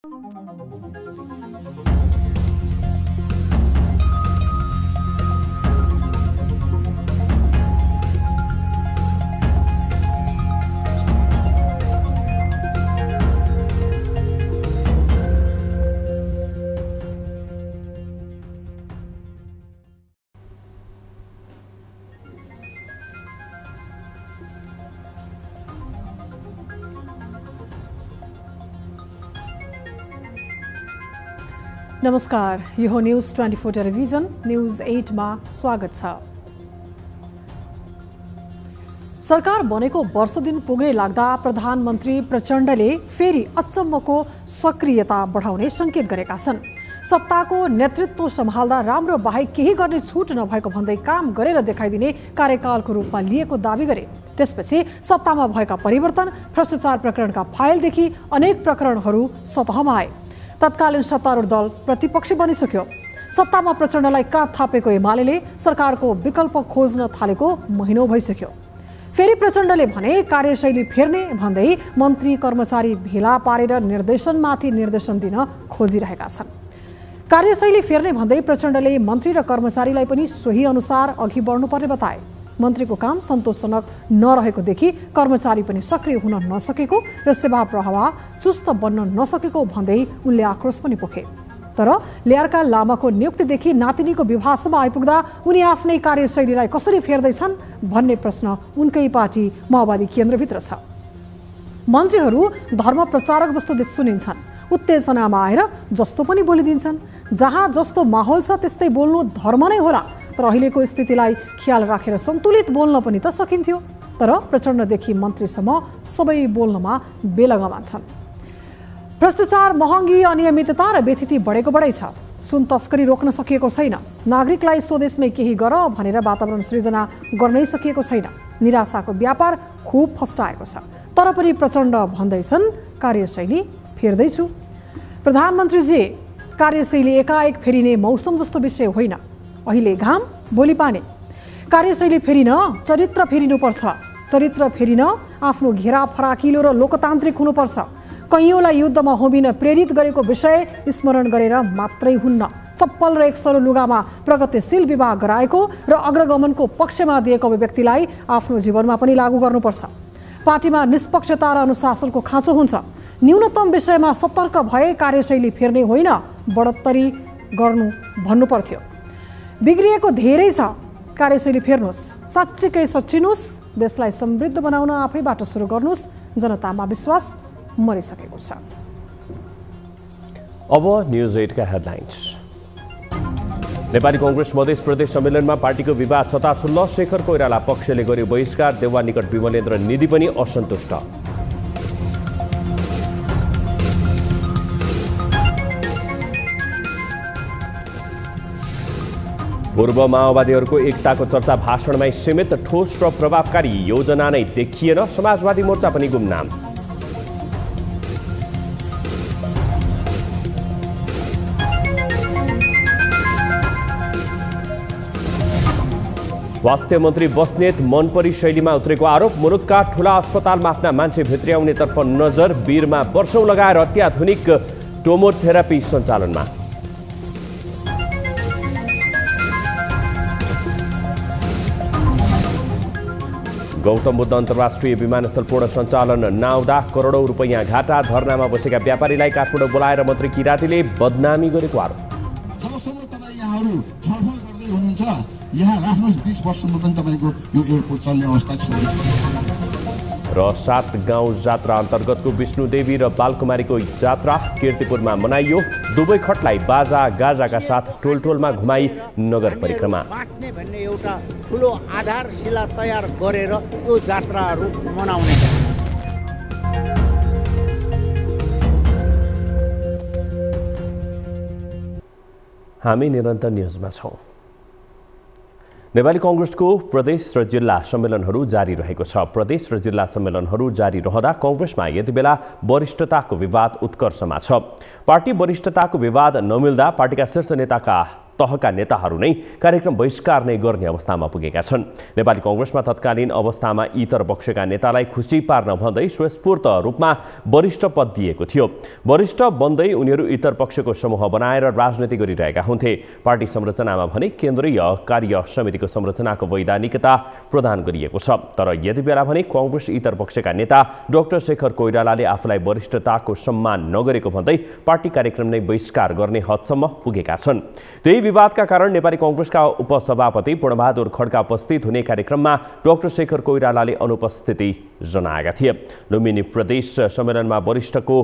Thank you. नमस्कार यो news news twenty four television news एटमा स्वागत छ सरकार बनेको वर्ष दिन पुग्ने लाग्दा प्रधानमन्त्री प्रचण्डले फेरि अचम्मको सक्रियता बढाउने संकेत गरेका छन् सत्ताको नेतृत्व सम्हाल्दा राम्रो बाहेक केही गर्ने छुट नभएको भन्दै काम गरेर देखाइदिने कार्यकालको रूपमा लिएको दावी गरे त्यसपछि सत्तामा भएका परिवर्तन भ्रष्टाचार प्रकरणका फाइलदेखि अनेक प्रकरणहरू सतहमा आए तत्कालीन सत्तारूढ दल प्रतिपक्षी बनिसक्यो सत्तामा प्रचण्डलाई काँध थापेको एमाले सरकारको विकल्प खोज्न थालेको महिनौ भइसक्यो फेरि प्रचण्डले भने कार्यशैली फेर्ने भन्दै मन्त्री कर्मचारी भेला पारेर निर्देशनमाथि निर्देशन दिन खोजिरहेका छन् कार्यशैली फेर्ने भन्दै प्रचण्डले मन्त्री र कर्मचारीलाई पनि सोही अनुसार अघि बढ्नुपर्ने बताए मन्त्रीको काम सन्तोषजनक नरहेको देखि कर्मचारी पनि सक्रिय हुन नसकेको र सेवा प्रवाह चुस्त बन्न नसकेको भन्दै उनले आक्रोश पनि पोखे तर लेयरका लामाको नियुक्तिदेखि नातिनीको विवाहसम्म आइपुग्दा उनी आफ्नै कार्यशैलीलाई कसरी फेर्दैछन् भन्ने प्रश्न उनकै पार्टी माओवादी केन्द्रभित्र छ मन्त्रीहरू धर्म प्रचारक जस्तो सुनिन्छन् उत्तेजनामा आएर जस्तो पनि बोलिदिन्छन् जहाँ जस्तो माहौल छ त्यस्तै बोल्नु धर्म नै होला तर अहिलेको स्थितिलाई ख्याल राखेर सन्तुलित बोल्न पनि त सकिन्थ्यो तर प्रचण्डदेखि मन्त्रीसम्म सबै बोल्नमा बेलगमा छन् भ्रष्टाचार महँगी अनियमितता र व्यथिति बढेको बढै छ सुन तस्करी रोक्न सकिएको छैन नागरिकलाई स्वदेशमै केही गर भनेर वातावरण सृजना गर्नै सकिएको छैन निराशाको व्यापार खुब फस्टाएको छ तर पनि प्रचण्ड भन्दैछन् कार्यशैली फेर्दैछु प्रधानमन्त्रीजी कार्यशैली एकाएक फेरिने मौसम जस्तो विषय होइन अहिले घाम भोलि पानी कार्यशैली फेरिन चरित्र फेरिनुपर्छ चरित्र फेरिन आफ्नो घेरा फराकिलो र लोकतान्त्रिक हुनुपर्छ कैयौँलाई युद्धमा होमिन प्रेरित गरेको विषय स्मरण गरेर मात्रै हुन्न चप्पल र एक सरो लुगामा प्रगतिशील विवाह गराएको र अग्रगमनको पक्षमा दिएको अभिव्यक्तिलाई आफ्नो जीवनमा पनि लागू गर्नुपर्छ पार्टीमा निष्पक्षता र अनुशासनको खाँचो हुन्छ न्यूनतम विषयमा सतर्क भए कार्यशैली फेर्ने होइन बढोत्तरी गर्नु भन्नुपर्थ्यो पर्थ्यो बिग्रिएको धेरै छ कार्यशैली फेर्नुहोस् साँच्चीकै सचिनुहोस् देशलाई समृद्ध बनाउन आफैबाट सुरु गर्नुहोस् जनतामा विश्वास मरिसकेको छ अब न्युज एटका हेडलाइन्स नेपाली कङ्ग्रेस मधेस प्रदेश सम्मेलनमा पार्टीको विवाद छताछुल्ल शेखर कोइराला पक्षले गर्यो बहिष्कार देउवा निकट विमलेन्द्र निधि पनि असन्तुष्ट पूर्व माओवादीहरूको एकताको चर्चा भाषणमै सीमित ठोस र प्रभावकारी योजना नै देखिएन समाजवादी मोर्चा पनि गुमनाम स्वास्थ्य मन्त्री बस्नेत मनपरी शैलीमा उत्रेको आरोप मुलुकका ठुला अस्पतालमा आफ्ना मान्छे भित्र्याउनेतर्फ नजर वीरमा वर्षौँ लगाएर अत्याधुनिक टोमोथेरापी सञ्चालनमा गौतम बुद्ध अन्तर्राष्ट्रिय विमानस्थल पूर्ण सञ्चालन नआउँदा करोडौँ रुपैयाँ घाटा धरनामा बसेका व्यापारीलाई काठमाडौँ बोलाएर मन्त्री किरातीले बदनामी गरेको आरोप चल्ने र सात गाउँ जात्रा अन्तर्गतको विष्णुदेवी र बालकुमारीको जात्रा किर्तिपुरमा मनाइयो दुवै खटलाई बाजा गाजाका साथ टोल टोलमा घुमाई नगर परिक्रमा भन्ने एउटा ठुलो आधारशिला तयार गरेर मनाउने हामी निरन्तर न्युजमा छौँ नेपाली कङ्ग्रेसको प्रदेश र जिल्ला सम्मेलनहरू जारी रहेको छ प्रदेश र जिल्ला सम्मेलनहरू जारी रहँदा कङ्ग्रेसमा यति बेला वरिष्ठताको विवाद उत्कर्षमा छ पार्टी वरिष्ठताको विवाद नमिल्दा पार्टीका शीर्ष नेताका तहका नेताहरू नै कार्यक्रम बहिष्कार नै गर्ने अवस्थामा पुगेका छन् नेपाली कङ्ग्रेसमा तत्कालीन अवस्थामा इतर पक्षका नेतालाई खुसी पार्न भन्दै स्वस्फूर्त रूपमा वरिष्ठ पद दिएको थियो वरिष्ठ बन्दै उनीहरू इतर पक्षको समूह बनाएर राजनीति गरिरहेका हुन्थे पार्टी संरचनामा भने केन्द्रीय कार्य समितिको संरचनाको वैधानिकता प्रदान गरिएको छ तर यति बेला भने कङ्ग्रेस इतर पक्षका नेता डाक्टर शेखर कोइरालाले आफूलाई वरिष्ठताको सम्मान नगरेको भन्दै पार्टी कार्यक्रम नै बहिष्कार गर्ने हदसम्म पुगेका छन् त्यही विवादका कारण नेपाली कङ्ग्रेसका उपसभापति पूर्णबहादुर खड्का उपस्थित हुने कार्यक्रममा डाक्टर शेखर कोइरालाले अनुपस्थिति जनाएका थिए लुम्बिनी प्रदेश सम्मेलनमा वरिष्ठको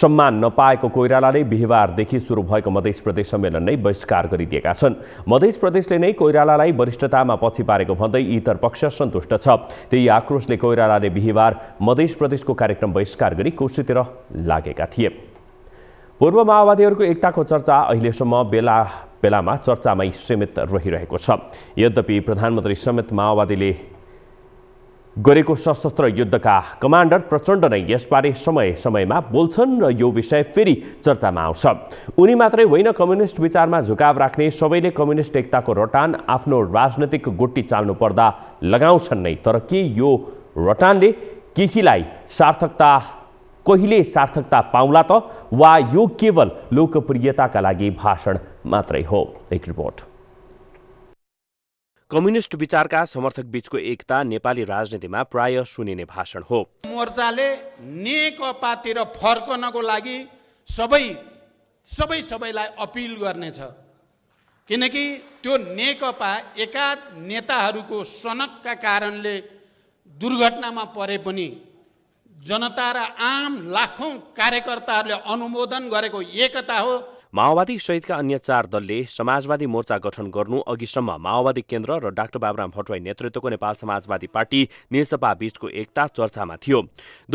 सम्मान नपाएको कोइरालाले बिहिबारदेखि सुरु भएको मधेस प्रदेश सम्मेलन नै बहिष्कार गरिदिएका छन् मधेस प्रदेशले नै कोइरालालाई वरिष्ठतामा पछि पारेको भन्दै इतर पक्ष सन्तुष्ट छ त्यही आक्रोशले कोइरालाले बिहिबार मधेस प्रदेशको कार्यक्रम बहिष्कार गरी कोशीतिर लागेका थिए पूर्व माओवादीहरूको एकताको चर्चा अहिलेसम्म बेला बेलामा चर्चामै सीमित रहिरहेको छ यद्यपि प्रधानमन्त्री समेत माओवादीले गरेको सशस्त्र युद्धका कमान्डर प्रचण्ड नै यसबारे समय समयमा बोल्छन् र यो विषय फेरि चर्चामा आउँछ उनी मात्रै होइन कम्युनिस्ट विचारमा झुकाव राख्ने सबैले कम्युनिस्ट एकताको रटान आफ्नो राजनैतिक गोटी चाल्नु पर्दा लगाउँछन् नै तर के यो रटानले केहीलाई सार्थकता कहिले सार्थकता पाउला त वा यो केवल लोकप्रियताका लागि भाषण मात्रै हो एक रिपोर्ट कम्युनिस्ट विचारका समर्थक बीचको एकता नेपाली राजनीतिमा प्राय सुनिने भाषण हो मोर्चाले नेकपातिर फर्कनको लागि सबै सबै सबैलाई अपिल गर्नेछ किनकि त्यो नेकपा एका नेताहरूको सनकका कारणले दुर्घटनामा परे पनि जनता र आम लाखौँ कार्यकर्ताहरूले अनुमोदन गरेको एकता हो माओवादी सहितका अन्य चार दलले समाजवादी मोर्चा गठन गर्नु अघिसम्म माओवादी केन्द्र र डाक्टर बाबुराम भट्टराई नेतृत्वको नेपाल समाजवादी पार्टी नेसपा बीचको एकता चर्चामा थियो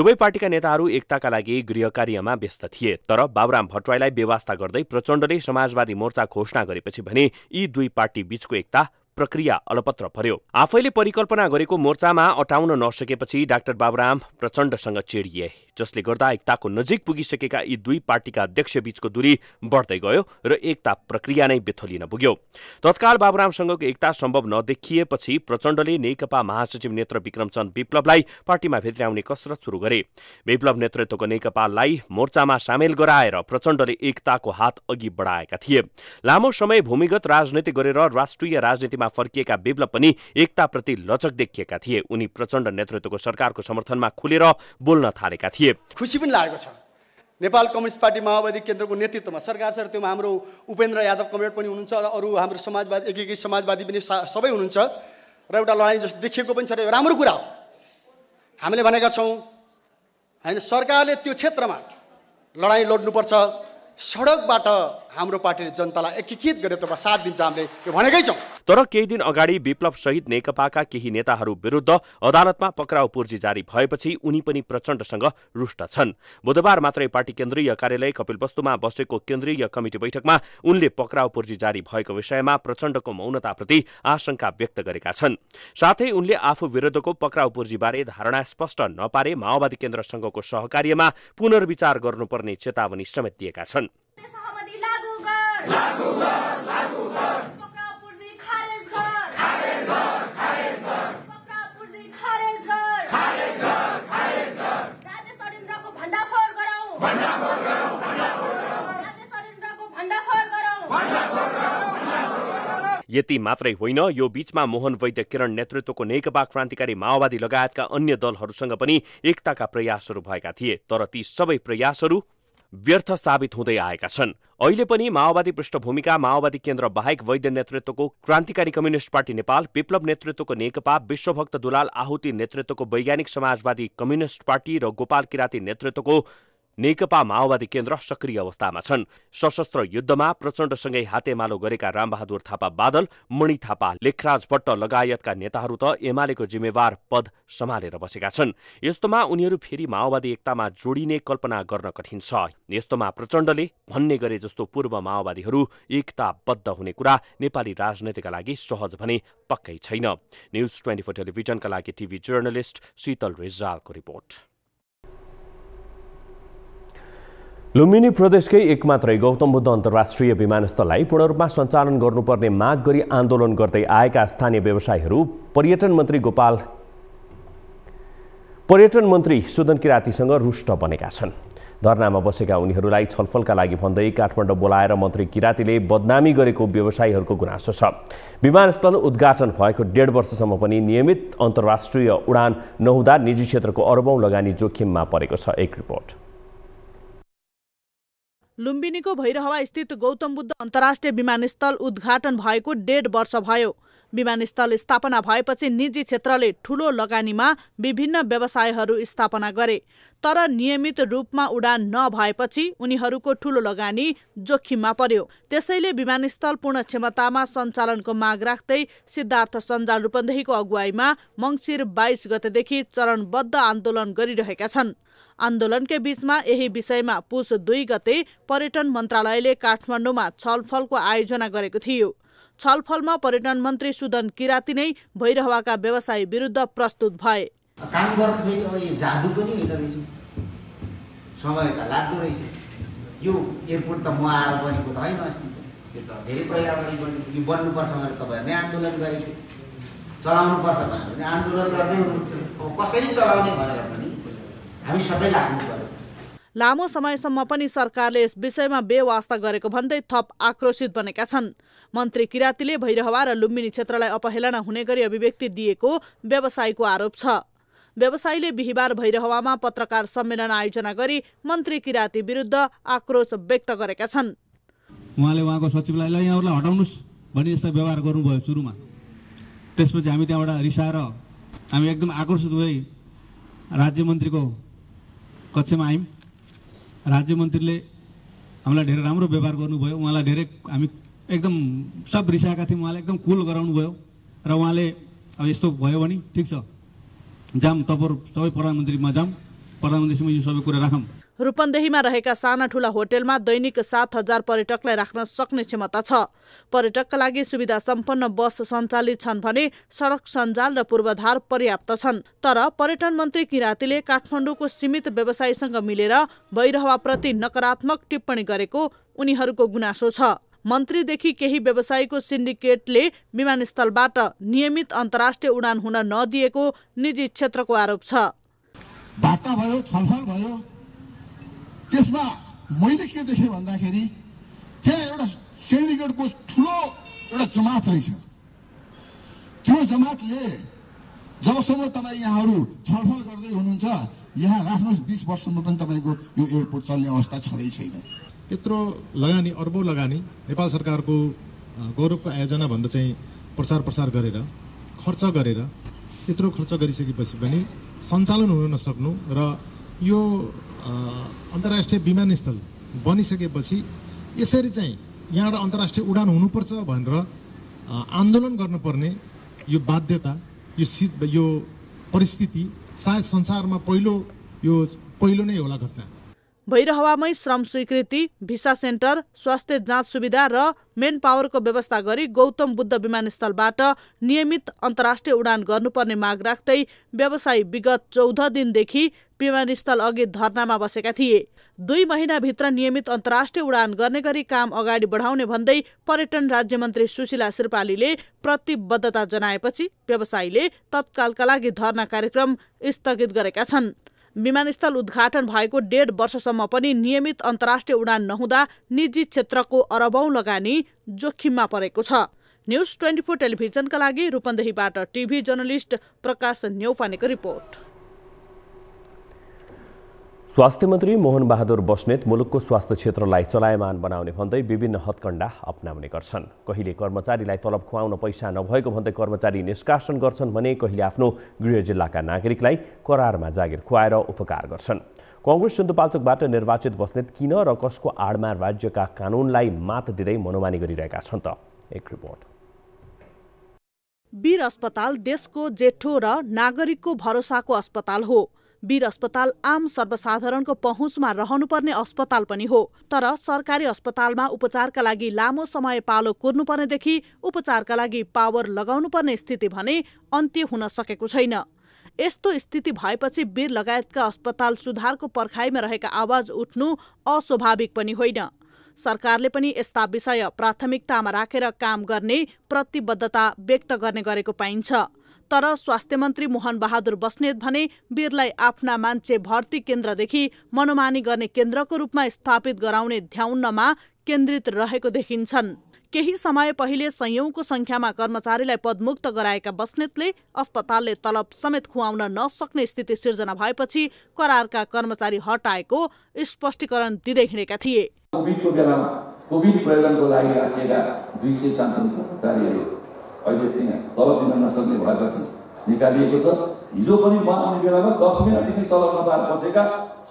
दुवै पार्टीका नेताहरू एकताका लागि गृह कार्यमा व्यस्त थिए तर बाबुराम भट्टराईलाई व्यवस्था गर्दै प्रचण्डले समाजवादी मोर्चा घोषणा गरेपछि भने यी दुई पार्टी बीचको एकता प्रक्रिया अलपत्र पर्यो आफैले परिकल्पना गरेको मोर्चामा अटाउन नसकेपछि डाक्टर बाबुराम प्रचण्डसँग चिडिए जसले गर्दा एकताको नजिक पुगिसकेका यी दुई पार्टीका अध्यक्ष बीचको दूरी बढ्दै गयो र एकता प्रक्रिया नै बेथोलिन पुग्यो तत्काल बाबुरामसँगको एकता सम्भव नदेखिएपछि प्रचण्डले नेकपा महासचिव नेत्र विक्रमचन्द विप्लवलाई पार्टीमा भित्राउने कसरत सुरु गरे विप्लव नेतृत्वको नेकपालाई मोर्चामा सामेल गराएर प्रचण्डले एकताको हात अघि बढाएका थिए लामो समय भूमिगत राजनीति गरेर राष्ट्रिय राजनीति विधायकमा फर्किएका विप्लव पनि एकताप्रति लचक देखिएका थिए उनी प्रचण्ड नेतृत्वको सरकारको समर्थनमा खुलेर बोल्न थालेका थिए खुसी पनि लागेको छ नेपाल कम्युनिस्ट पार्टी माओवादी केन्द्रको नेतृत्वमा सरकार सर त्योमा हाम्रो उपेन्द्र यादव कमरेड पनि हुनुहुन्छ अरू हाम्रो समाजवादी एक एकी समाजवादी पनि सबै हुनुहुन्छ र एउटा लडाइँ जस्तो देखिएको पनि छ र राम्रो कुरा हो हामीले भनेका छौँ होइन सरकारले त्यो क्षेत्रमा लडाइँ लड्नुपर्छ सडकबाट हाम्रो पार्टीले जनतालाई एकीकृत गरेर तपाईँ साथ दिन्छ हामीले त्यो भनेकै छौँ तर केही दिन अगाडि विप्लव विप्लवसहित नेकपाका केही नेताहरू विरुद्ध अदालतमा पक्राउ पूर्जी जारी भएपछि उनी पनि प्रचण्डसँग रुष्ट छन् बुधबार मात्रै पार्टी केन्द्रीय कार्यालय कपिलवस्तुमा बसेको केन्द्रीय कमिटी बैठकमा उनले पक्राउ पूर्जी जारी भएको विषयमा प्रचण्डको मौनताप्रति आशंका व्यक्त गरेका छन् साथै उनले आफू विरुद्धको पक्राउ पूर्जीबारे धारणा स्पष्ट नपारे माओवादी केन्द्रसँगको सहकार्यमा पुनर्विचार गर्नुपर्ने चेतावनी समेत दिएका छन् यति मात्रै होइन यो बीचमा मोहन वैद्य किरण नेतृत्वको नेकपा क्रान्तिकारी माओवादी लगायतका अन्य दलहरूसँग पनि एकताका प्रयासहरू भएका थिए तर ती सबै प्रयासहरू व्यर्थ साबित हुँदै आएका छन् अहिले पनि माओवादी पृष्ठभूमिका माओवादी केन्द्र बाहेक वैद्य नेतृत्वको क्रान्तिकारी कम्युनिष्ट पार्टी नेपाल विप्लव नेतृत्वको नेकपा विश्वभक्त दुलाल आहुति नेतृत्वको वैज्ञानिक समाजवादी कम्युनिष्ट पार्टी र गोपाल किराती नेतृत्वको नेकपा माओवादी केन्द्र सक्रिय अवस्थामा छन् सशस्त्र युद्धमा प्रचण्डसँगै हातेमालो गरेका रामबहादुर थापा बादल मणि थापा लेखराज भट्ट लगायतका नेताहरू त एमालेको जिम्मेवार पद सम्हालेर बसेका छन् यस्तोमा उनीहरू फेरि माओवादी एकतामा जोडिने कल्पना गर्न कठिन छ यस्तोमा प्रचण्डले भन्ने गरे जस्तो पूर्व माओवादीहरू एकताबद्ध हुने कुरा नेपाली राजनीतिका लागि सहज भने पक्कै छैन न्युज ट्वेन्टी फोर टेलिभिजनका लागि टिभी जर्नलिस्ट शीतल रिजालको रिपोर्ट लुम्बिनी प्रदेशकै एकमात्रै गौतम बुद्ध अन्तर्राष्ट्रिय विमानस्थललाई पूर्ण रूपमा सञ्चालन गर्नुपर्ने माग गरी आन्दोलन गर्दै आएका स्थानीय व्यवसायीहरू पर्यटन मन्त्री गोपाल पर्यटन मन्त्री सुदन किरातीसँग रुष्ट बनेका छन् धरनामा बसेका उनीहरूलाई छलफलका लागि भन्दै काठमाडौँ बोलाएर मन्त्री किरातीले बदनामी गरेको व्यवसायीहरूको गुनासो छ विमानस्थल उद्घाटन भएको डेढ वर्षसम्म पनि नियमित अन्तर्राष्ट्रिय उडान नहुँदा निजी क्षेत्रको अरबौँ लगानी जोखिममा परेको छ एक रिपोर्ट लुम्बिनीको भैरहवा स्थित गौतम बुद्ध अन्तर्राष्ट्रिय विमानस्थल उद्घाटन भएको डेढ वर्ष भयो विमानस्थल स्थापना भएपछि निजी क्षेत्रले ठूलो लगानीमा विभिन्न व्यवसायहरू स्थापना गरे तर नियमित रूपमा उडान नभएपछि उनीहरूको ठूलो लगानी जोखिममा पर्यो त्यसैले विमानस्थल पूर्ण क्षमतामा सञ्चालनको माग राख्दै सिद्धार्थ सञ्जाल रूपन्देहीको अगुवाईमा मङ्सिर बाइस गतेदेखि चरणबद्ध आन्दोलन गरिरहेका छन् आन्दोलनकै बीचमा यही विषयमा पुस दुई गते पर्यटन मन्त्रालयले काठमाडौँमा छलफलको आयोजना गरेको थियो छलफलमा पर्यटन मन्त्री सुदन किराती नै भैरहवाका व्यवसायी विरुद्ध प्रस्तुत भए काम गर्नु जादु पनि होइन रहेछ समय त लाग्दो रहेछ यो एयरपोर्ट त म आएर बनेको त होइन अस्ति यो त धेरै पहिला अगाडि बनेको यो बन्नुपर्छ भनेर तपाईँहरू नै आन्दोलन गरेको चलाउनुपर्छ भनेर पनि आन्दोलन गर्दै हुनुहुन्छ अब कसरी चलाउने भनेर पनि हामी सबै लाग्नु पर्यो लामो समयसम्म पनि सरकारले यस विषयमा बेवास्ता गरेको भन्दै थप आक्रोशित बनेका छन् मन्त्री किरातीले भैरहवा र लुम्बिनी क्षेत्रलाई अपहेलना हुने गरी अभिव्यक्ति दिएको व्यवसायीको आरोप छ व्यवसायीले बिहिबार भैरहवामा पत्रकार सम्मेलन आयोजना गरी मन्त्री किराती विरुद्ध आक्रोश व्यक्त गरेका छन् उहाँले उहाँको सचिवलाई यहाँहरूलाई हटाउनुहोस् भनी यस्ता व्यवहार गर्नुभयो सुरुमा त्यसपछि हामी त्यहाँबाट रिसाएर हामी एकदम आक्रोशित भई राज्य मन्त्रीको कक्षमा आयौँ राज्य मन्त्रीले हामीलाई धेरै राम्रो व्यवहार गर्नुभयो उहाँलाई धेरै हामी एकदम सब रिसाएका थियौँ उहाँलाई एकदम कुल गराउनु भयो र उहाँले अब यस्तो भयो भने ठिक छ जाम तपाईँहरू सबै प्रधानमन्त्रीमा जाम प्रधानमन्त्रीसँग यो सबै कुरा राखौँ रूपन्देहीमा रहेका साना ठुला होटेलमा दैनिक सात हजार पर्यटकलाई राख्न सक्ने क्षमता छ पर्यटकका लागि सुविधा सम्पन्न बस सञ्चालित छन् भने सडक सञ्जाल र पूर्वाधार पर्याप्त छन् तर पर्यटन मन्त्री किराँतीले काठमाडौँको सीमित व्यवसायीसँग मिलेर भैरहवाप्रति नकारात्मक टिप्पणी गरेको उनीहरूको गुनासो छ मन्त्रीदेखि केही व्यवसायीको सिन्डिकेटले विमानस्थलबाट नियमित अन्तर्राष्ट्रिय उडान हुन नदिएको निजी क्षेत्रको आरोप छ भयो भयो त्यसमा मैले के देखेँ भन्दाखेरि त्यहाँ एउटा सेन्डिकेटको ठुलो एउटा जमात रहेछ त्यो जमातले जबसम्म तपाईँ यहाँहरू छलफल गर्दै हुनुहुन्छ यहाँ राख्नुहोस् बिस वर्षमा पनि तपाईँको यो एयरपोर्ट चल्ने अवस्था छँदै छैन यत्रो लगानी अर्बौँ लगानी नेपाल सरकारको गौरवको आयोजना भनेर चाहिँ प्रचार प्रसार गरेर खर्च गरेर यत्रो खर्च गरिसकेपछि पनि सञ्चालन हुन नसक्नु र यो अन्तर्राष्ट्रिय विमानस्थल बनिसकेपछि यसरी चाहिँ यहाँबाट अन्तर्राष्ट्रिय उडान हुनुपर्छ भनेर आन्दोलन गर्नुपर्ने यो बाध्यता यो सि यो परिस्थिति सायद संसारमा पहिलो यो पहिलो नै होला घटना भैरहवामै श्रम स्वीकृति भिसा सेन्टर स्वास्थ्य जाँच सुविधा र मेन पावरको व्यवस्था गरी गौतम बुद्ध विमानस्थलबाट नियमित अन्तर्राष्ट्रिय उडान गर्नुपर्ने माग राख्दै व्यवसायी विगत चौध दिनदेखि विमानस्थल अघि धरनामा बसेका थिए दुई महिनाभित्र नियमित अन्तर्राष्ट्रिय उडान गर्ने गरी काम अगाडि बढाउने भन्दै पर्यटन राज्यमन्त्री सुशीला श्रिपालीले प्रतिबद्धता जनाएपछि व्यवसायीले तत्कालका लागि धरना कार्यक्रम स्थगित गरेका छन् विमानस्थल उद्घाटन भएको डेढ वर्षसम्म पनि नियमित अन्तर्राष्ट्रिय उडान नहुँदा निजी क्षेत्रको अरबौं लगानी जोखिममा परेको छ न्युज ट्वेन्टी फोर टेलिभिजनका लागि रूपन्देहीबाट टिभी जर्नलिस्ट प्रकाश न्यौपानेको रिपोर्ट स्वास्थ्य मन्त्री मोहन बहादुर बस्नेत मुलुकको स्वास्थ्य क्षेत्रलाई चलायमान बनाउने भन्दै विभिन्न हत्कण्डा अप्नाउने गर्छन् कहिले कर्मचारीलाई तलब खुवाउन पैसा नभएको भन्दै कर्मचारी निष्कासन गर्छन् भने कहिले आफ्नो गृह जिल्लाका नागरिकलाई करारमा जागिर खुवाएर उपकार गर्छन् कङ्ग्रेस सुन्दुपाल्चोकबाट निर्वाचित बस्नेत किन र कसको आडमा राज्यका कानुनलाई मात दिँदै मनोमानी गरिरहेका छन् त एक रिपोर्ट वीर अस्पताल देशको जेठो र नागरिकको भरोसाको अस्पताल हो वीर अस्पताल आम सर्वसाधारणको पहुँचमा रहनुपर्ने अस्पताल पनि हो तर सरकारी अस्पतालमा उपचारका लागि लामो समय पालो कुर्नुपर्नेदेखि उपचारका लागि पावर लगाउनुपर्ने स्थिति भने अन्त्य हुन सकेको छैन यस्तो स्थिति भएपछि वीर लगायतका अस्पताल सुधारको पर्खाइमा रहेका आवाज उठ्नु अस्वाभाविक पनि होइन सरकारले पनि यस्ता विषय प्राथमिकतामा राखेर काम गर्ने प्रतिबद्धता व्यक्त गर्ने गरेको पाइन्छ तर स्वास्थ्य मन्त्री मोहन बहादुर बस्नेत भने वीरलाई आफ्ना मान्छे भर्ती केन्द्रदेखि मनोमानी गर्ने केन्द्रको रूपमा स्थापित गराउने ध्याउन्नमा केन्द्रित रहेको देखिन्छन् केही समय पहिले संयौंको संख्यामा कर्मचारीलाई पदमुक्त गराएका बस्नेतले अस्पतालले तलब समेत खुवाउन नसक्ने स्थिति सिर्जना भएपछि करारका कर्मचारी हटाएको स्पष्टीकरण दिँदै हिँडेका थिए कोभिडको बेलामा कोभिड प्रयोजनको लागि राखिएका दुई सय कर्मचारीहरू अहिले त्यहाँ तल दिन नसक्ने भएपछि निकालिएको छ हिजो पनि म आउने बेलामा दस मिनटदेखि तल नपाएर बसेका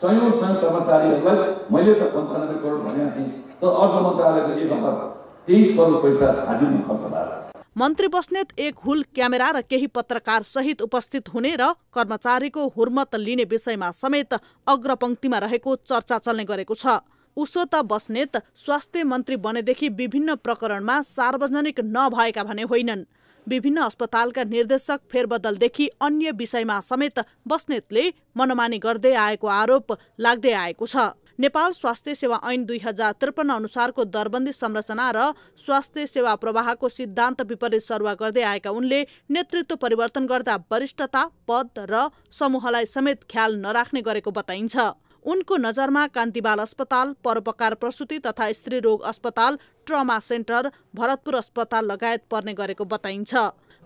सयौँ सयौँ कर्मचारीहरूलाई मैले त पन्चानब्बे करोड भनेको थिएँ तर अर्थ मन्त्रालयको एक नम्बर तेइस करोड पैसा हाजिर खर्च भएको छ मन्त्री बस्नेत एक हुल क्यामेरा र केही पत्रकार सहित उपस्थित हुने र कर्मचारीको हुर्मत लिने विषयमा समेत अग्रपङ्क्तिमा रहेको चर्चा चल्ने गरेको छ उसो त बस्नेत स्वास्थ्य मन्त्री बनेदेखि विभिन्न प्रकरणमा सार्वजनिक नभएका भने होइनन् विभिन्न अस्पतालका निर्देशक फेरबदलदेखि अन्य विषयमा समेत बस्नेतले मनमानी गर्दै आएको आरोप लाग्दै आएको छ नेपाल स्वास्थ्य सेवा ऐन दुई हजार त्रिपन्न अनुसारको दरबन्दी संरचना र स्वास्थ्य सेवा प्रवाहको सिद्धान्त विपरीत सरुवा गर्दै आएका उनले नेतृत्व परिवर्तन गर्दा वरिष्ठता पद र समूहलाई समेत ख्याल नराख्ने गरेको बताइन्छ उनको नजरमा कान्तिबाल अस्पताल परोपकार प्रसुति तथा स्त्री रोग अस्पताल ट्रमा सेन्टर भरतपुर अस्पताल लगायत पर्ने गरेको बताइन्छ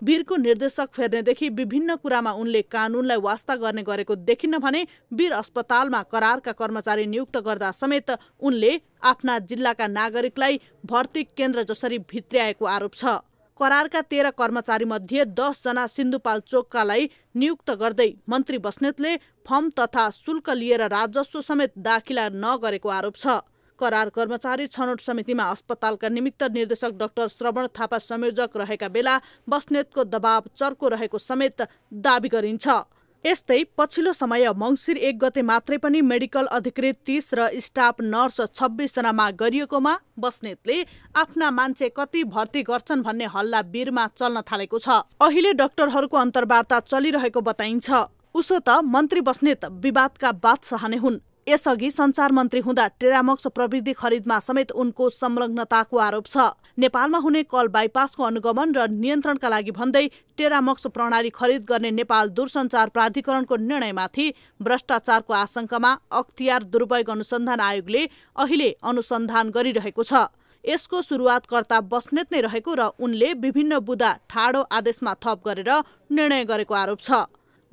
वीरको निर्देशक फेर्नेदेखि विभिन्न कुरामा उनले कानूनलाई वास्ता गर्ने गरेको देखिन्न भने वीर अस्पतालमा करारका कर्मचारी नियुक्त गर्दा समेत उनले आफ्ना जिल्लाका नागरिकलाई भर्ती केन्द्र जसरी भित्र्याएको आरोप छ करारका तेह्र कर्मचारीमध्ये दसजना सिन्धुपाल्चोककालाई नियुक्त गर्दै मन्त्री बस्नेतले फर्म तथा शुल्क लिएर राजस्व समेत दाखिला नगरेको आरोप छ करार कर्मचारी छनौट समितिमा अस्पतालका निमित्त निर्देशक डाक्टर श्रवण थापा संयोजक रहेका बेला बस्नेतको दबाव चर्को रहेको समेत दावी गरिन्छ यस्तै पछिल्लो समय मङ्सिर एक गते मात्रै पनि मेडिकल अधिकृत तीस र स्टाफ नर्स छब्बिसजनामा गरिएकोमा बस्नेतले आफ्ना मान्छे कति भर्ती गर्छन् भन्ने हल्ला वीरमा चल्न थालेको छ अहिले डाक्टरहरूको अन्तर्वार्ता चलिरहेको बताइन्छ उसो त मन्त्री बस्नेत विवादका बात सहने हुन् यसअघि संचार मन्त्री हुँदा टेरामक्स प्रविधि खरिदमा समेत उनको संलग्नताको आरोप छ नेपालमा हुने कल बाइपासको अनुगमन र नियन्त्रणका लागि भन्दै टेरामक्स प्रणाली खरिद गर्ने नेपाल दूरसञ्चार प्राधिकरणको निर्णयमाथि भ्रष्टाचारको आशंकामा अख्तियार दुर्वयोग अनुसन्धान आयोगले अहिले अनुसन्धान गरिरहेको छ यसको सुरुवातकर्ता बस्नेत नै रहेको र उनले विभिन्न बुदा ठाडो आदेशमा थप गरेर निर्णय गरेको आरोप छ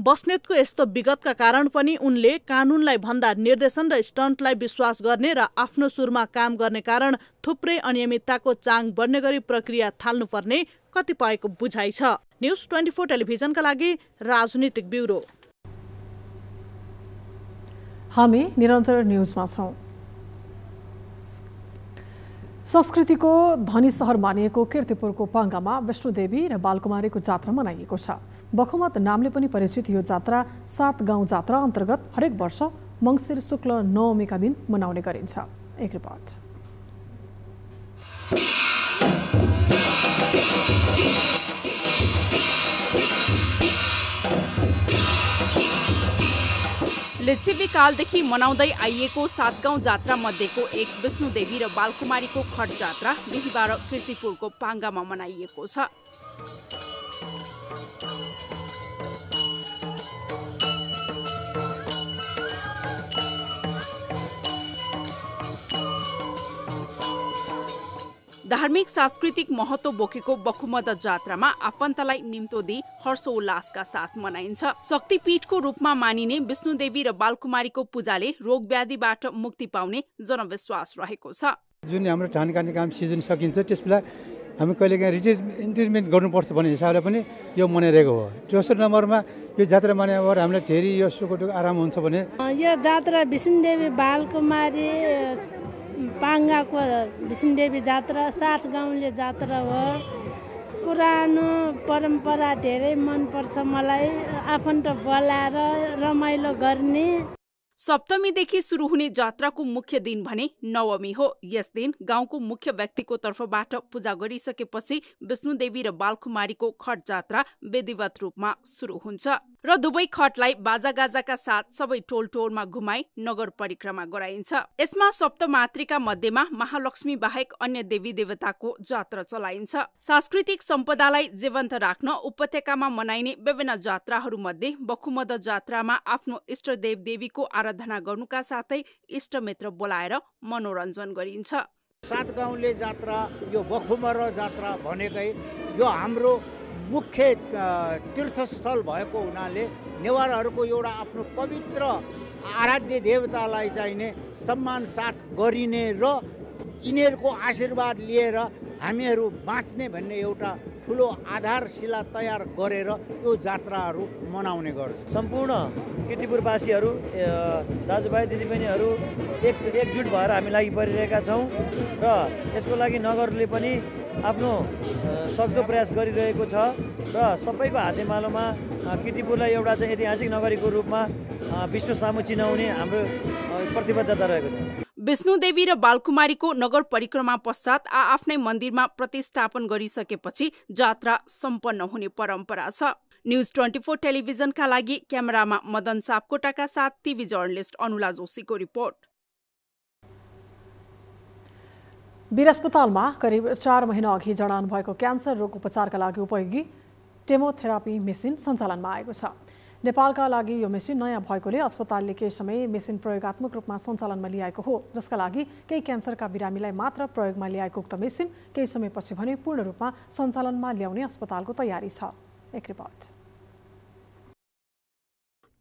बस्नेतको यस्तो विगतका कारण पनि उनले कानुनलाई भन्दा निर्देशन र स्टन्टलाई विश्वास गर्ने र आफ्नो सुरमा काम गर्ने कारण थुप्रै अनियमितताको चाङ बढ्ने गरी प्रक्रिया थाल्नुपर्ने कतिपयको बुझाइ छ न्युज ट्वेन्टी फोर टेलिभिजनका लागि राजनीतिक ब्युरो हामी निरन्तर न्युजमा छौँ संस्कृतिको धनी सहर मानिएको किर्तिपुरको पाङ्गामा विष्णुदेवी र बालकुमारीको जात्रा मनाइएको छ बखुमत नामले पनि परिचित यो जात्रा सात गाउँ जात्रा अन्तर्गत हरेक वर्ष मङ्सिर शुक्ल नवमीका दिन मनाउने गरिन्छ एक रिपोर्ट लिच्छिवी कालदेखि मनाउँदै आइएको सातगाउँ जात्रा मध्येको एक विष्णुदेवी र बालकुमारीको खट जात्रा बिहिबार किर्तिपुरको पाङ्गामा मनाइएको छ धार्मिक सांस्कृतिक महत्व बोकेको बखुमद जात्रामा आफन्तलाई निम्तो दिई हर्षोल्लासका साथ मनाइन्छ शक्तिपीठको रूपमा मानिने विष्णुदेवी र बालकुमारीको पूजाले रोग व्याधिबाट मुक्ति पाउने जनविश्वास रहेको छ जुन हाम्रो धान काम सिजन सकिन्छ त्यस बेला हामी कहिलेकाहीँ रिटेज रिट्रिटमेन्ट गर्नुपर्छ भन्ने हिसाबले पनि यो मनाइरहेको हो दोस्रो नम्बरमा यो जात्रा मनाएर हामीलाई धेरै यो आराम हुन्छ भने यो जात्रा विष्णुदेवी बालकुमारी पाङ्गाको भिसिनदेवी जात्रा साठ गाउँले जात्रा हो पुरानो परम्परा धेरै मनपर्छ मलाई आफन्त बोलाएर रमाइलो गर्ने सप्तमीदेखि सुरु हुने जात्राको मुख्य दिन भने नवमी हो यस दिन गाउँको मुख्य व्यक्तिको तर्फबाट पूजा गरिसकेपछि विष्णुदेवी र बालकुमारीको खट जात्रा विधिवत रूपमा सुरु हुन्छ र दुवै खटलाई बाजागाजाका साथ सबै टोल टोलमा घुमाई नगर परिक्रमा गराइन्छ यसमा सप्तमात्रीका मध्येमा महालक्ष्मी बाहेक अन्य देवी देवताको जात्रा चलाइन्छ सांस्कृतिक सम्पदालाई जीवन्त राख्न उपत्यकामा मनाइने विभिन्न जात्राहरू मध्ये बखुमद जात्रामा आफ्नो इष्टदेव देवीको आराधना गर्नुका साथै इष्टमित्र बोलाएर मनोरञ्जन गरिन्छ सात गाउँले जात्रा यो बखुमर जात्रा भनेकै यो हाम्रो मुख्य तीर्थस्थल भएको हुनाले नेवारहरूको एउटा आफ्नो पवित्र आराध्य देवतालाई चाहिने सम्मान साथ गरिने र यिनीहरूको आशीर्वाद लिएर हामीहरू बाँच्ने भन्ने एउटा ठुलो आधारशिला तयार गरेर यो जात्राहरू मनाउने गर्छ सम्पूर्ण किर्तिपुरवासीहरू दाजुभाइ दिदीबहिनीहरू एक एकजुट भएर हामी लागि परिरहेका छौँ र यसको लागि नगरले पनि आफ्नो सक्दो प्रयास गरिरहेको छ र सबैको हातेमालोमा किर्तिपुरलाई एउटा चाहिँ ऐतिहासिक नगरीको रूपमा विश्व सामु चिनाउने हाम्रो प्रतिबद्धता रहेको छ विष्णुदेवी र बालकुमारीको नगर परिक्रमा पश्चात आ आफ्नै मन्दिरमा प्रतिष्ठापन गरिसकेपछि जात्रा सम्पन्न हुने परम्परा छ न्युज ट्वेन्टी फोर टेलिभिजनका लागि क्यामेरामा मदन सापकोटाका साथ टिभी जर्नलिस्ट अनुला जोशीको रिपोर्ट वीर अस्पतालमा करिब चार महिना अघि जडान भएको क्यान्सर रोग उपचारका लागि उपयोगी टेमोथेरापी मेसिन सञ्चालनमा आएको छ नेपालका लागि यो मेसिन नयाँ भएकोले अस्पतालले केही समय मेसिन प्रयोगत्मक रूपमा सञ्चालनमा ल्याएको हो जसका लागि केही क्यान्सरका बिरामीलाई मात्र प्रयोगमा ल्याएको उक्त मेसिन केही समयपछि भने पूर्ण रूपमा सञ्चालनमा ल्याउने अस्पतालको तयारी छ एक रिपोर्ट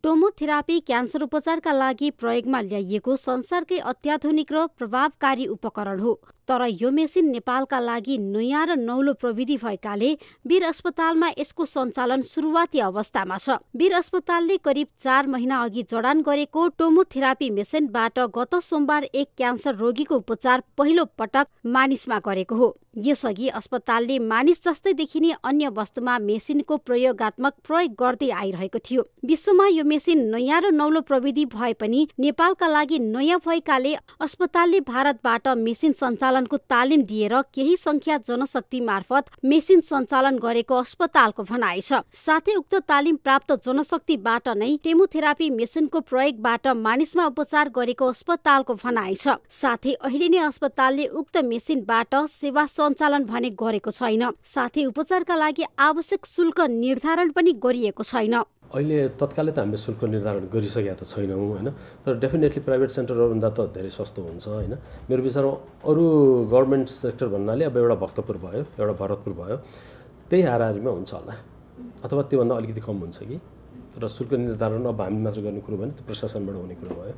टोमोथेरापी क्यान्सर उपचारका लागि प्रयोगमा ल्याइएको संसारकै अत्याधुनिक र प्रभावकारी उपकरण हो तर यो मेसिन नेपालका लागि नयाँ र नौलो प्रविधि भएकाले वीर अस्पतालमा यसको सञ्चालन सुरुवाती अवस्थामा छ वीर अस्पतालले करिब चार महिना अघि जडान गरेको टोमोथेरापी मेसिनबाट गत सोमबार एक क्यान्सर रोगीको उपचार पहिलो पटक मानिसमा गरेको हो यसअघि अस्पतालले मानिस जस्तै देखिने अन्य वस्तुमा मेसिनको प्रयोगत्मक प्रयोग गर्दै आइरहेको थियो विश्वमा यो मेसिन नयाँ र नौलो प्रविधि भए पनि नेपालका लागि नयाँ भएकाले अस्पतालले भारतबाट मेसिन सञ्चालन सञ्चालनको तालिम दिएर केही संख्या जनशक्ति मार्फत मेसिन सञ्चालन गरेको अस्पतालको भनाइ छ साथै उक्त तालिम प्राप्त जनशक्तिबाट नै टेमोथेरापी मेसिनको प्रयोगबाट मानिसमा उपचार गरेको अस्पतालको भनाइ छ साथै अहिले नै अस्पतालले उक्त मेसिनबाट सेवा सञ्चालन भने गरेको छैन साथै उपचारका लागि आवश्यक शुल्क निर्धारण पनि गरिएको छैन अहिले तत्कालै त हामीले शुल्क निर्धारण गरिसकेका त छैनौँ होइन तर डेफिनेटली प्राइभेट सेन्टरहरूभन्दा त धेरै सस्तो हुन्छ होइन मेरो विचारमा अरू गभर्मेन्ट सेक्टर भन्नाले अब एउटा भक्तपुर भयो एउटा भरतपुर भयो त्यही हाराहारीमा हुन्छ होला अथवा त्योभन्दा अलिकति कम हुन्छ कि तर शुल्क निर्धारण अब हामी मात्र गर्ने कुरो भने त्यो प्रशासनबाट हुने कुरो भयो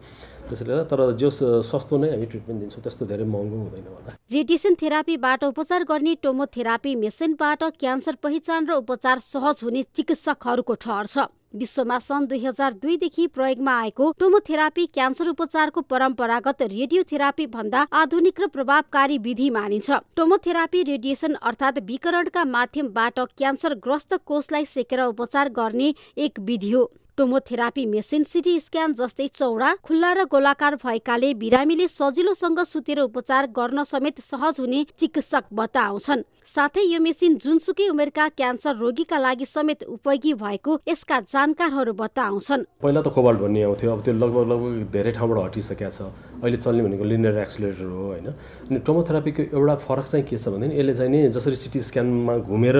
त्यसैले गर्दा तर जो सस्तो नै हामी ट्रिटमेन्ट दिन्छौँ त्यस्तो धेरै महँगो हुँदैन होला रेडिएसन थेरापीबाट उपचार गर्ने टोमोथेरापी मेसिनबाट क्यान्सर पहिचान र उपचार सहज हुने चिकित्सकहरूको ठहर छ विश्वमा सन् दुई हजार दुईदेखि प्रयोगमा आएको टोमोथेरापी क्यान्सर उपचारको परम्परागत रेडियोथेरापी भन्दा आधुनिक र प्रभावकारी विधि मानिन्छ टोमोथेरापी रेडिएसन अर्थात् विकरणका माध्यमबाट क्यान्सरग्रस्त कोषलाई सेकेर उपचार गर्ने एक विधि हो टोमोथेरापी मेसिन सिटी स्क्यान जस्तै चौडा खुल्ला र गोलाकार भएकाले बिरामीले सजिलोसँग सुतेर उपचार गर्न समेत सहज हुने चिकित्सक बताउँछन् साथै यो मेसिन जुनसुकै उमेरका क्यान्सर रोगीका लागि समेत उपयोगी भएको यसका जानकारहरू बताउँछन् पहिला त कोबाल्ट भन्ने आउँथ्यो अब त्यो लगभग लगभग धेरै ठाउँबाट हटिसकेका छ अहिले चल्ने भनेको लिनियर एक्सलेटर हो होइन अनि टोमोथेरापीको एउटा फरक चाहिँ के छ भने यसले चाहिँ नि जसरी सिटी स्क्यानमा घुमेर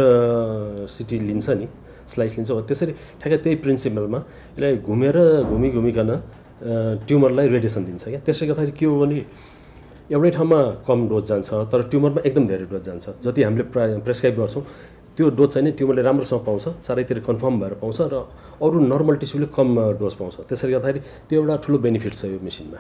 सिटी लिन्छ नि स्लाइस लिन्छ त्यसरी ठ्याक्कै त्यही प्रिन्सिपलमा यसलाई घुमेर घुमी घुमिकन ट्युमरलाई रेडिएसन दिन्छ क्या त्यसले गर्दाखेरि के हो भने एउटै ठाउँमा कम डोज जान्छ तर ट्युमरमा एकदम धेरै डोज जान्छ जति हामीले प्रा प्रेसक्राइब गर्छौँ त्यो डोज चाहिँ नि ट्युमरले राम्रोसँग पाउँछ चारैतिर कन्फर्म भएर पाउँछ र अरू नर्मल टिस्युले कम डोज पाउँछ त्यसले गर्दाखेरि त्यो एउटा ठुलो बेनिफिट छ यो मेसिनमा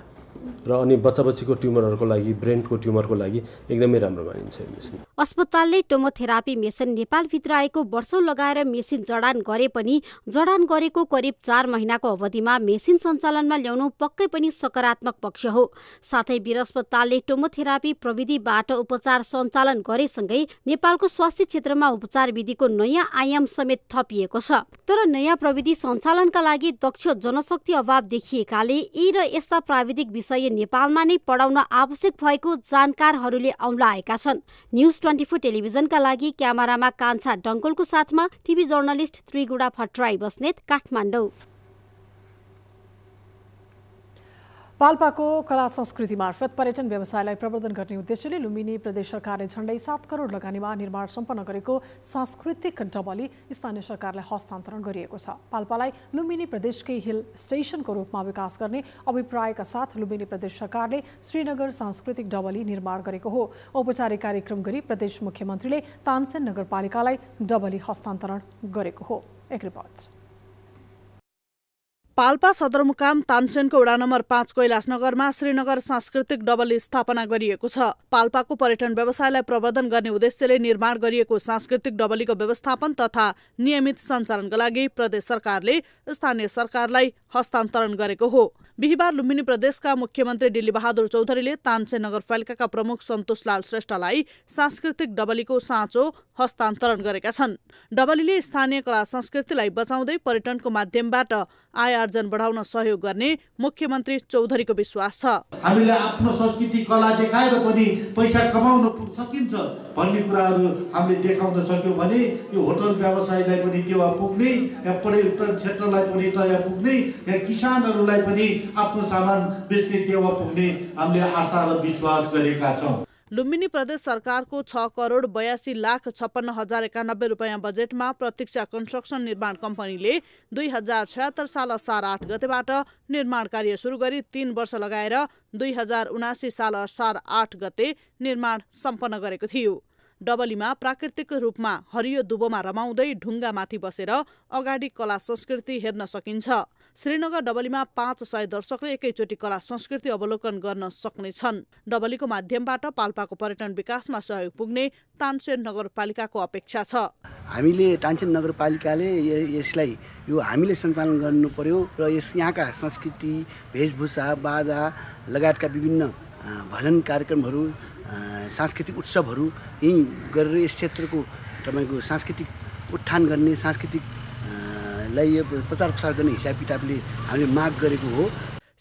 र अनि बच्चा बच्चीको ट्युमरहरूको लागि ब्रेनको ट्युमरको लागि एकदमै राम्रो मानिन्छ अस्पतालले टोमोथेरापी मेसिन नेपालभित्र आएको वर्षौँ लगाएर मेसिन जडान गरे पनि जडान गरेको करिब चार महिनाको अवधिमा मेसिन सञ्चालनमा ल्याउनु पक्कै पनि सकारात्मक पक्ष हो साथै वीर अस्पतालले टोमोथेरापी प्रविधिबाट उपचार सञ्चालन गरेसँगै नेपालको स्वास्थ्य क्षेत्रमा उपचार विधिको नयाँ आयाम समेत थपिएको छ तर नयाँ प्रविधि सञ्चालनका लागि दक्ष जनशक्ति अभाव देखिएकाले यी र यस्ता प्राविधिक विषय नेपालमा नै पढाउन आवश्यक भएको जानकारहरूले आएका छन् न्युज ट्वेन्टी फोर टेलिभिजनका लागि क्यामेरामा कान्छा डङ्कलको साथमा टिभी जर्नलिस्ट त्रिगुडा भट्टराई बस्नेत काठमाडौँ पाल्पाको कला संस्कृति मार्फत पर्यटन व्यवसायलाई प्रवर्धन गर्ने उद्देश्यले लुम्बिनी प्रदेश सरकारले झण्डै सात करोड लगानीमा निर्माण सम्पन्न गरेको सांस्कृतिक डबली स्थानीय सरकारलाई हस्तान्तरण गरिएको छ पाल्पालाई लुम्बिनी प्रदेशकै हिल स्टेसनको रूपमा विकास गर्ने अभिप्रायका साथ लुम्बिनी प्रदेश सरकारले श्रीनगर सांस्कृतिक डबली निर्माण गरेको हो औपचारिक कार्यक्रम गरी प्रदेश मुख्यमन्त्रीले तानसेन नगरपालिकालाई डबली हस्तान्तरण गरेको हो एक रिपोर्ट पाल्पा सदरमुकाम तानसेनको वडा नम्बर पाँच कैलाशनगरमा श्रीनगर सांस्कृतिक डबल स्थापना गरिएको छ पाल्पाको पर्यटन व्यवसायलाई प्रवर्धन गर्ने उद्देश्यले निर्माण गरिएको सांस्कृतिक डबलीको व्यवस्थापन तथा नियमित सञ्चालनका लागि प्रदेश सरकारले स्थानीय सरकारलाई हस्तान्तरण गरेको हो बिहिबार लुम्बिनी प्रदेशका मुख्यमन्त्री डिल्ली बहादुर चौधरीले तानसेन नगरपालिकाका प्रमुख सन्तोष लाल श्रेष्ठलाई सांस्कृतिक डबलीको साँचो हस्तान्तरण गरेका छन् डबलीले स्थानीय कला संस्कृतिलाई बचाउँदै पर्यटनको माध्यमबाट आय आर्जन बढाउन सहयोग गर्ने मुख्यमन्त्री चौधरीको विश्वास छ हामीले आफ्नो संस्कृति कला देखाएर पनि पैसा कमाउन सकिन्छ भन्ने कुराहरू हामीले देखाउन सक्यौँ भने यो होटल व्यवसायलाई पनि टेवा पुग्ने या पर्यटन क्षेत्रलाई पनि टया पुग्ने या किसानहरूलाई पनि आफ्नो सामान बेच्ने टेवा पुग्ने हामीले आशा र विश्वास गरेका छौँ लुम्बिनी प्रदेश सरकारको छ करोड बयासी लाख छप्पन्न हजार एकानब्बे रुपियाँ बजेटमा प्रतीक्षा कन्स्ट्रक्सन निर्माण कम्पनीले दुई हजार छयत्तर साल असार आठ गतेबाट निर्माण कार्य सुरु गरी तीन वर्ष लगाएर दुई हजार उनासी साल असार आठ गते निर्माण सम्पन्न गरेको थियो डबलीमा प्राकृतिक रूपमा हरियो दुबोमा रमाउँदै ढुङ्गामाथि बसेर अगाडि कला संस्कृति हेर्न सकिन्छ श्रीनगर डबलीमा पाँच सय दर्शकले एकैचोटि कला संस्कृति अवलोकन गर्न सक्नेछन् डबलीको माध्यमबाट पाल्पाको पर्यटन विकासमा सहयोग पुग्ने तानसेन नगरपालिकाको अपेक्षा छ हामीले तानसेन नगरपालिकाले यसलाई यो हामीले सञ्चालन गर्नु पर्यो र यस यहाँका संस्कृति वेशभूषा बाजा लगायतका विभिन्न भजन कार्यक्रमहरू सांस्कृतिक उत्सवहरू यहीँ गरेर यस क्षेत्रको तपाईँको सांस्कृतिक उत्थान गर्ने सांस्कृतिक लाई प्रचार प्रसार गर्ने हिसाब किताबले हामीले माग गरेको हो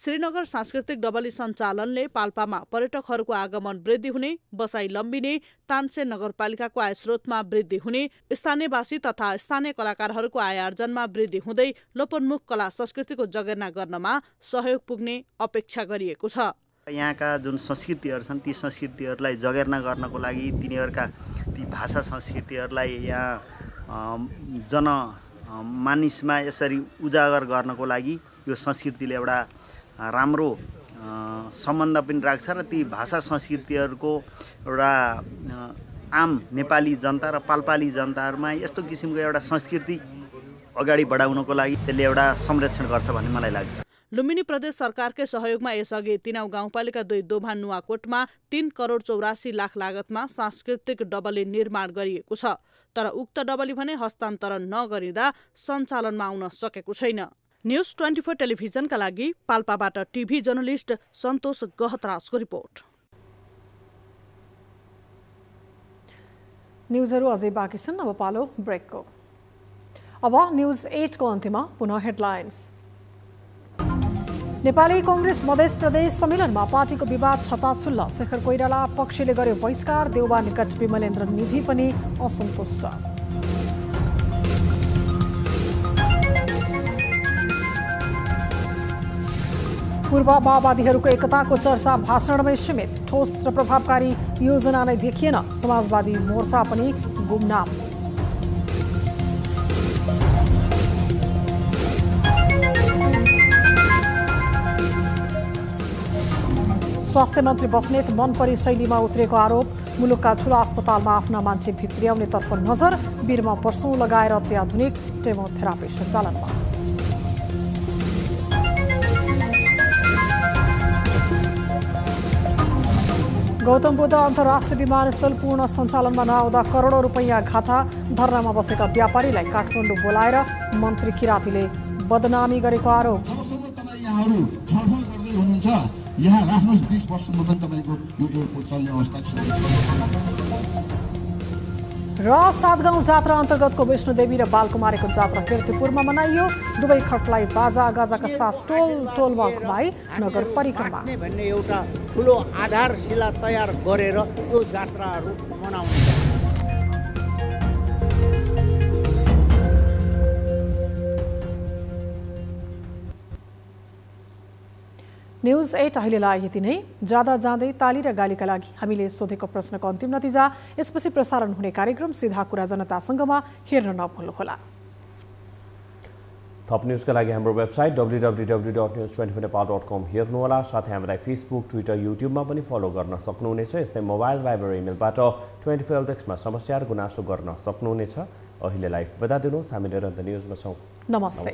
श्रीनगर सांस्कृतिक डबली सञ्चालनले पाल्पामा पर्यटकहरूको आगमन वृद्धि हुने बसाई लम्बिने तानसे नगरपालिकाको आय स्रोतमा वृद्धि हुने स्थानीयवासी तथा स्थानीय कलाकारहरूको आय आर्जनमा वृद्धि हुँदै लोपोन्मुख कला संस्कृतिको जगेर्ना गर्नमा सहयोग पुग्ने अपेक्षा गरिएको छ यहाँका जुन संस्कृतिहरू छन् ती संस्कृतिहरूलाई जगेर्ना गर्नको लागि तिनीहरूका ती भाषा संस्कृतिहरूलाई यहाँ जन मानिसमा यसरी उजागर गर्नको लागि यो संस्कृतिले एउटा राम्रो सम्बन्ध पनि राख्छ र ती भाषा संस्कृतिहरूको एउटा आम नेपाली जनता र पालपाली जनताहरूमा यस्तो किसिमको एउटा संस्कृति अगाडि बढाउनको लागि त्यसले एउटा संरक्षण गर्छ भन्ने मलाई लाग्छ लुम्बिनी प्रदेश सरकारकै सहयोगमा यसअघि तिनाउ गाउँपालिका दुई दोभान नुवाकोटमा तीन करोड चौरासी लाख लागतमा सांस्कृतिक डबली निर्माण गरिएको छ तर उक्त डबली भने हस्तान्तरण नगरिँदा सञ्चालनमा आउन सकेको छैन न्युज ट्वेन्टी फोर टेलिभिजनका लागि पाल्पाबाट टिभी जर्नलिस्ट सन्तोष गहतराजको रिपोर्ट न्युजहरू अझै बाँकी छन् अब पालो ब्रेकको अब न्युज एटको अन्त्यमा पुनः हेडलाइन्स नेपाली कङ्ग्रेस मधेस प्रदेश सम्मेलनमा पार्टीको विवाद छताछुल्ल शेखर कोइराला पक्षले गर्यो बहिष्कार देउबा निकट विमलेन्द्र निधि पनि असन्तुष्ट पूर्व माओवादीहरूको एकताको चर्चा भाषणमै सीमित ठोस र प्रभावकारी योजना नै देखिएन समाजवादी मोर्चा पनि गुमनाम स्वास्थ्य मन्त्री बस्नेत मन परी शैलीमा उत्रेको आरोप मुलुकका ठूला अस्पतालमा आफ्ना मान्छे तर्फ नजर वीरमा पर्सौँ लगाएर अत्याधुनिक टेमोथेरापी सञ्चालनमा गौतम बुद्ध अन्तर्राष्ट्रिय विमानस्थल पूर्ण सञ्चालनमा नआउँदा करोडौँ रुपैयाँ घाटा धरनामा बसेका व्यापारीलाई काठमाडौँ बोलाएर मन्त्री किरातीले बदनामी गरेको आरोप यहाँ राख्नुहोस् बिस वर्षमा पनि तपाईँको यो एयरपोर्ट चल्ने अवस्था छ र सातगाउँ जात्रा अन्तर्गतको वैष्णोदेवी र बालकुमारीको जात्रा किर्तिपुरमा मनाइयो दुवै खटलाई बाजा गाजाका साथ टोल टोलमा घुमाई नगर परिक्रमा भन्ने एउटा ठुलो आधारशिला तयार गरेर यो जात्राहरू मनाउने न्युज एट अहिलेलाई यति नै जाँदा जाँदै ताली र गालीका लागि हामीले सोधेको प्रश्नको अन्तिम नतिजा यसपछि प्रसारण हुने कार्यक्रम सिधा कुरा जनतासँगमा हेर्न नभुल्नुहोला थप न्युजका लागि हाम्रो website W W W dot news twenty four Nepal dot com हेर्नुहोला साथै हामीलाई फेसबुक ट्विटर युट्युबमा पनि फलो गर्न सक्नुहुनेछ यस्तै मोबाइल भाइबर इमेलबाट ट्वेन्टी फोर डेक्समा समस्या र गुनासो गर्न सक्नुहुनेछ अहिलेलाई बिदा दिनुहोस् हामी निरन्तर न्युजमा छौँ नमस्ते